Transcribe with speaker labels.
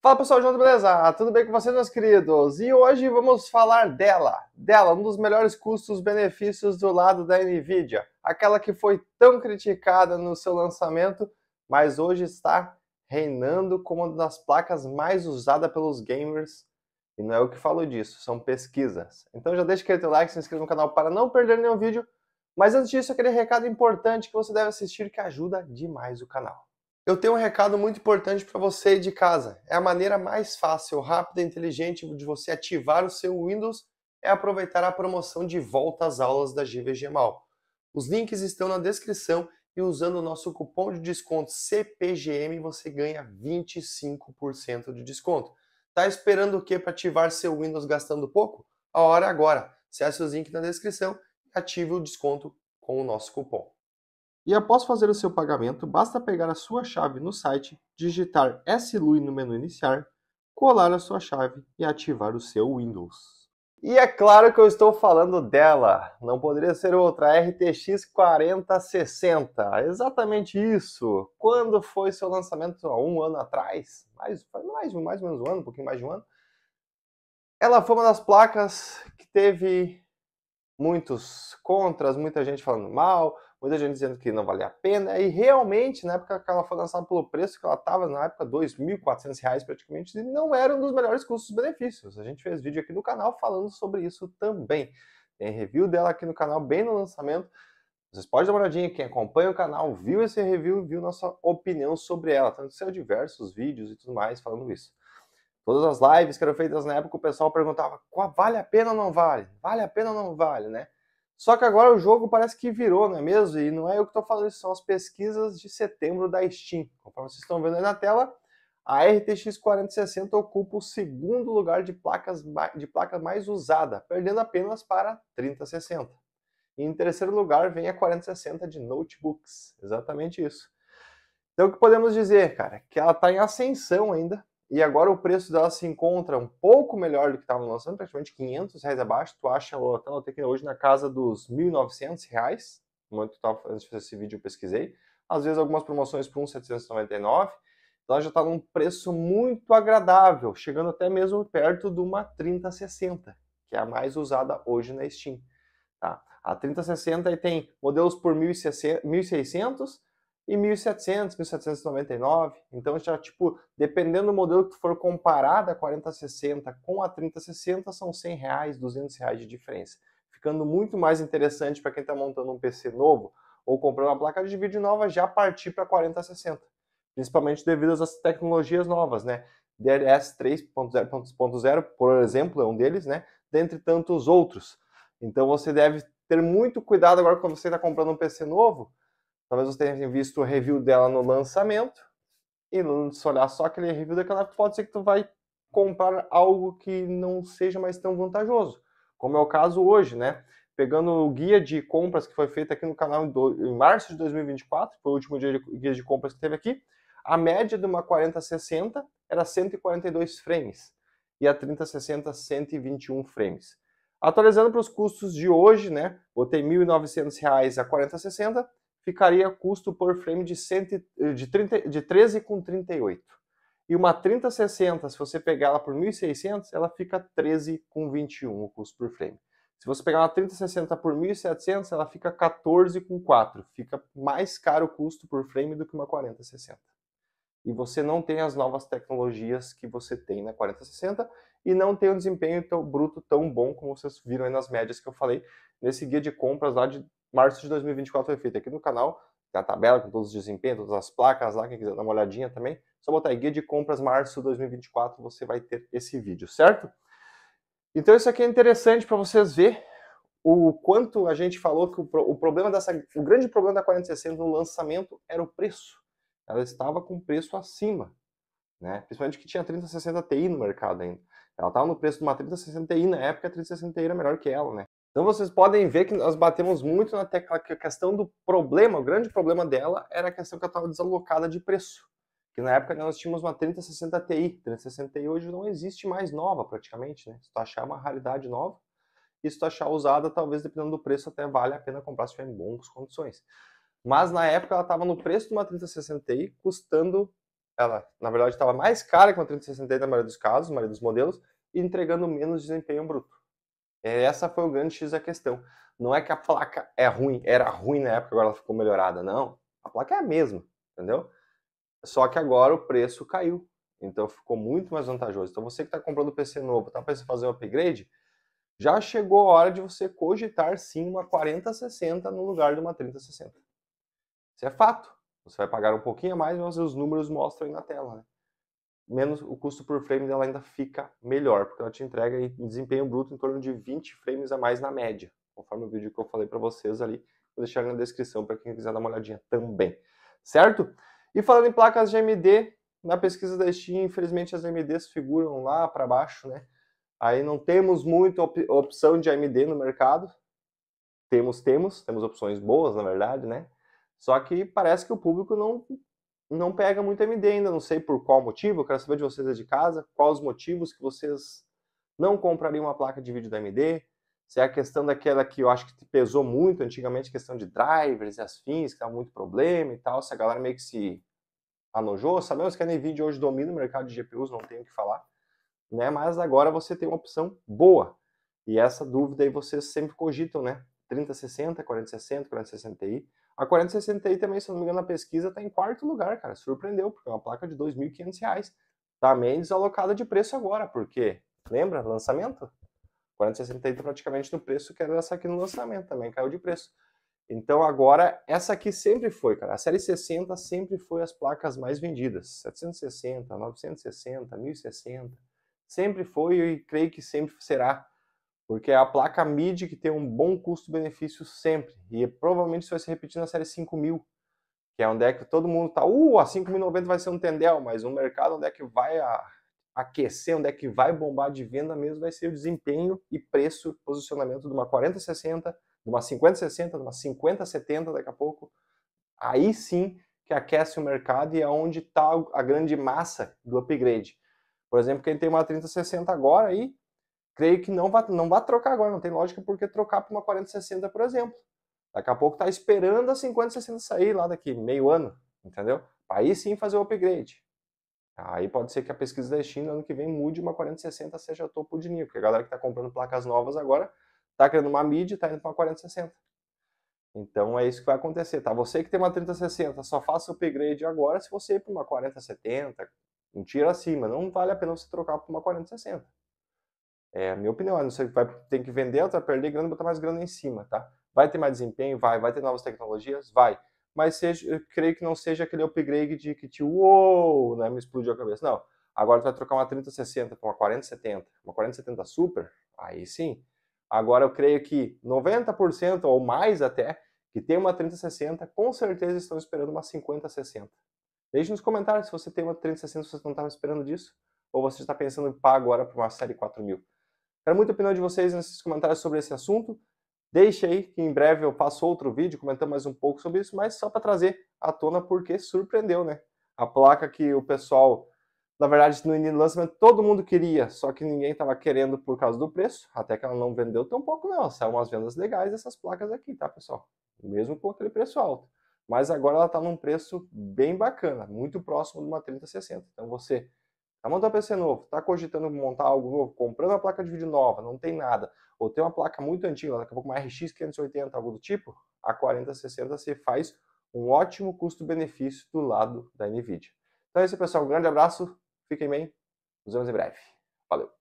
Speaker 1: Fala pessoal, do Beleza? Ah, tudo bem com vocês, meus queridos? E hoje vamos falar dela, dela, um dos melhores custos-benefícios do lado da Nvidia, aquela que foi tão criticada no seu lançamento, mas hoje está reinando como uma das placas mais usadas pelos gamers. E não é o que falo disso, são pesquisas. Então já deixa aquele teu like, se inscreva no canal para não perder nenhum vídeo. Mas antes disso, aquele recado importante que você deve assistir que ajuda demais o canal. Eu tenho um recado muito importante para você aí de casa. É a maneira mais fácil, rápida e inteligente de você ativar o seu Windows é aproveitar a promoção de volta às aulas da GVG Mal. Os links estão na descrição e usando o nosso cupom de desconto CPGM você ganha 25% de desconto. Tá esperando o que para ativar seu Windows gastando pouco? A hora é agora. Acesse o links na descrição e ative o desconto com o nosso cupom. E após fazer o seu pagamento, basta pegar a sua chave no site, digitar SLUI no menu iniciar, colar a sua chave e ativar o seu Windows. E é claro que eu estou falando dela, não poderia ser outra, RTX 4060. Exatamente isso. Quando foi seu lançamento? Há um ano atrás? Mais, mais, mais ou menos um ano, um pouquinho mais de um ano. Ela foi uma das placas que teve muitos contras, muita gente falando mal, muita gente dizendo que não valia a pena. E realmente, na época que ela foi lançada pelo preço que ela estava, na época R$ 2.400 praticamente, não era um dos melhores custos-benefícios. A gente fez vídeo aqui no canal falando sobre isso também. Tem review dela aqui no canal, bem no lançamento. Vocês podem dar uma olhadinha, quem acompanha o canal viu esse review, viu nossa opinião sobre ela. Tanto saiu diversos vídeos e tudo mais falando isso. Todas as lives que eram feitas na época, o pessoal perguntava: vale a pena ou não vale? Vale a pena ou não vale, né? Só que agora o jogo parece que virou, não é mesmo? E não é eu que estou falando isso, são as pesquisas de setembro da Steam. como vocês estão vendo aí na tela, a RTX 4060 ocupa o segundo lugar de, placas, de placa mais usada, perdendo apenas para a 3060. E em terceiro lugar vem a 4060 de notebooks, exatamente isso. Então o que podemos dizer, cara? Que ela está em ascensão ainda, e agora o preço dela se encontra um pouco melhor do que estava lançando, praticamente 500 reais abaixo. Tu acha o Tano Tecna hoje na casa dos 1.900 reais. No momento que tu estava fazendo esse vídeo, eu pesquisei. Às vezes algumas promoções por 1.799. Então ela já está num preço muito agradável, chegando até mesmo perto de uma 3060, que é a mais usada hoje na Steam. Tá? A 3060 tem modelos por 1.600 e 1700, 1799. Então já tipo, dependendo do modelo que for comparado a 4060 com a 3060 são 100 reais, 200 reais de diferença, ficando muito mais interessante para quem está montando um PC novo ou comprando uma placa de vídeo nova já partir para 4060, principalmente devido às tecnologias novas, né? DLS 3.0.0, por exemplo, é um deles, né? Dentre tantos outros. Então você deve ter muito cuidado agora quando você está comprando um PC novo, Talvez você tenha visto o review dela no lançamento e se olhar só aquele review daquela, pode ser que tu vai comprar algo que não seja mais tão vantajoso, como é o caso hoje, né? Pegando o guia de compras que foi feito aqui no canal em março de 2024, foi o último dia de, guia de compras que teve aqui, a média de uma 4060 era 142 frames e a 3060 121 frames. Atualizando para os custos de hoje, né? Botei R$ 1.900 a 4060 ficaria custo por frame de, cento, eh, de, 30, de 13,38. E uma 3060, se você pegar ela por 1.600, ela fica 13,21 o custo por frame. Se você pegar uma 3060 por 1.700, ela fica 14,4. Fica mais caro o custo por frame do que uma 4060. E você não tem as novas tecnologias que você tem na 4060 e não tem um desempenho tão bruto tão bom como vocês viram aí nas médias que eu falei nesse guia de compras lá de março de 2024 foi feito aqui no canal. Tem a tabela com todos os desempenhos, todas as placas lá, quem quiser dar uma olhadinha também. Só botar aí, guia de compras março de 2024, você vai ter esse vídeo, certo? Então isso aqui é interessante para vocês ver o quanto a gente falou que o, o problema dessa, o grande problema da 4060 no lançamento era o preço. Ela estava com preço acima, né? Principalmente que tinha 3060 Ti no mercado ainda. Ela estava no preço de uma 3060 Ti na época, a 3060 Ti era melhor que ela, né? Então vocês podem ver que nós batemos muito na tecla que a questão do problema, o grande problema dela era a questão que ela estava desalocada de preço. Que na época nós tínhamos uma 3060 Ti. 3060 Ti hoje não existe mais nova praticamente, né? Se tu achar uma raridade nova, e se tu achar usada, talvez dependendo do preço até vale a pena comprar se tiver em boas condições. Mas na época ela estava no preço de uma 3060 Ti, custando ela, na verdade, estava mais cara que uma 3060 Ti na maioria dos casos, na maioria dos modelos, e entregando menos desempenho bruto. É, essa foi o grande X da questão. Não é que a placa é ruim, era ruim na época, agora ela ficou melhorada. Não. A placa é a mesma, entendeu? Só que agora o preço caiu. Então ficou muito mais vantajoso. Então você que está comprando PC novo, está pensando em fazer um upgrade, já chegou a hora de você cogitar sim uma 4060 no lugar de uma 3060. Isso é fato. Você vai pagar um pouquinho a mais, mas os números mostram aí na tela. Né? menos o custo por frame dela ainda fica melhor, porque ela te entrega em desempenho bruto em torno de 20 frames a mais na média, conforme o vídeo que eu falei para vocês ali, vou deixar na descrição para quem quiser dar uma olhadinha também, certo? E falando em placas de AMD, na pesquisa da Steam, infelizmente as AMDs figuram lá para baixo, né? Aí não temos muita op opção de AMD no mercado. Temos, temos, temos opções boas, na verdade, né? Só que parece que o público não não pega muito MD ainda, não sei por qual motivo, eu quero saber de vocês de casa, quais os motivos que vocês não comprariam uma placa de vídeo da AMD, se é a questão daquela que eu acho que pesou muito antigamente, questão de drivers e as fins, que dava muito problema e tal, se a galera meio que se anojou, sabemos que a NVIDIA hoje domina o mercado de GPUs, não tenho o que falar, né, mas agora você tem uma opção boa, e essa dúvida aí vocês sempre cogitam, né, 3060, 4060, 4060 Ti, a 4060 Ti também, se não me engano, na pesquisa está em quarto lugar, cara. Surpreendeu, porque é uma placa de R$ 2.500. Está meio desalocada de preço agora, porque, lembra, lançamento? 4060 Ti tá praticamente no preço que era essa aqui no lançamento, também caiu de preço. Então agora, essa aqui sempre foi, cara. A série 60 sempre foi as placas mais vendidas. 760, 960, 1060. Sempre foi e creio que sempre será porque é a placa MIDI que tem um bom custo-benefício sempre, e provavelmente isso vai se repetir na série 5000, que é onde é que todo mundo está uh, a 5090 vai ser um tendel, mas um mercado onde é que vai a, aquecer, onde é que vai bombar de venda mesmo, vai ser o desempenho e preço, posicionamento de uma 4060, de uma 5060, de uma 5070 daqui a pouco, aí sim que aquece o mercado e é onde está a grande massa do upgrade. Por exemplo, quem tem uma 3060 agora aí, creio que não vai, não vai trocar agora, não tem lógica porque trocar para uma 4060, por exemplo. Daqui a pouco está esperando a 5060 sair lá daqui meio ano, entendeu? Aí sim fazer o upgrade. Aí pode ser que a pesquisa da China ano que vem mude uma 4060 seja topo de nível, porque a galera que está comprando placas novas agora está criando uma mid e está indo para uma 4060. Então é isso que vai acontecer, tá? Você que tem uma 3060, só faça o upgrade agora se você ir para uma 4070, um tiro acima. Não vale a pena você trocar para uma 4060. É a minha opinião, não sei vai ter que vender outra perder grana e botar mais grana em cima, tá? Vai ter mais desempenho? Vai. Vai ter novas tecnologias? Vai. Mas seja, eu creio que não seja aquele upgrade de que te, tipo, uou, né, me explodiu a cabeça. Não. Agora tu vai trocar uma 3060 para uma 4070, uma 4070 Super, aí sim. Agora eu creio que 90% ou mais até que tem uma 3060, com certeza estão esperando uma 5060. Deixe nos comentários se você tem uma 3060, se você não estava esperando disso, ou você está pensando em pagar agora para uma série 4000. Quero muito opinião de vocês nesses comentários sobre esse assunto. Deixe aí que em breve eu faço outro vídeo comentando mais um pouco sobre isso, mas só para trazer à tona porque surpreendeu, né? A placa que o pessoal, na verdade, no início do lançamento todo mundo queria, só que ninguém estava querendo por causa do preço, até que ela não vendeu tão pouco não, saiu umas vendas legais essas placas aqui, tá, pessoal? Mesmo com aquele preço alto. Mas agora ela está num preço bem bacana, muito próximo de uma 3060. Então você Tá montar um PC novo, tá cogitando montar algo novo, comprando uma placa de vídeo nova, não tem nada, ou tem uma placa muito antiga, daqui a pouco uma RX 580, algo do tipo, a 4060 você faz um ótimo custo-benefício do lado da NVIDIA. Então é isso, pessoal. Um grande abraço, fiquem bem, nos vemos em breve. Valeu!